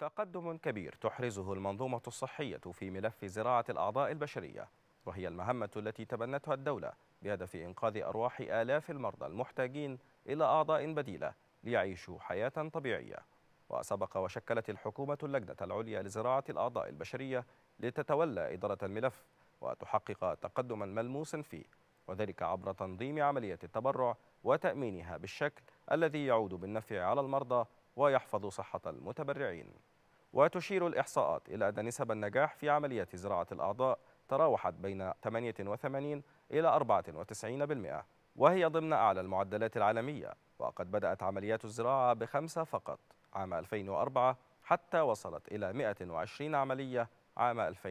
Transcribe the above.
تقدم كبير تحرزه المنظومة الصحية في ملف زراعة الأعضاء البشرية وهي المهمة التي تبنتها الدولة بهدف إنقاذ أرواح آلاف المرضى المحتاجين إلى أعضاء بديلة ليعيشوا حياة طبيعية وسبق وشكلت الحكومة اللجنة العليا لزراعة الأعضاء البشرية لتتولى إدارة الملف وتحقق تقدما ملموسا فيه وذلك عبر تنظيم عملية التبرع وتأمينها بالشكل الذي يعود بالنفع على المرضى ويحفظ صحة المتبرعين وتشير الإحصاءات إلى أن نسب النجاح في عمليات زراعة الأعضاء تراوحت بين 88 إلى 94% وهي ضمن أعلى المعدلات العالمية وقد بدأت عمليات الزراعة بخمسة فقط عام 2004 حتى وصلت إلى 120 عملية عام 2000